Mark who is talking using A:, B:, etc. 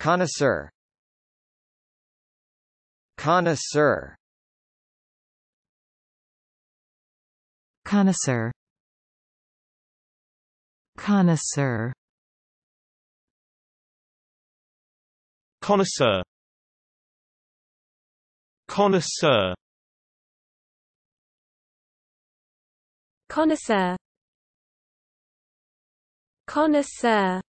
A: Connoisseur Connoisseur Connoisseur Connoisseur Connoisseur Connoisseur Connoisseur Connoisseur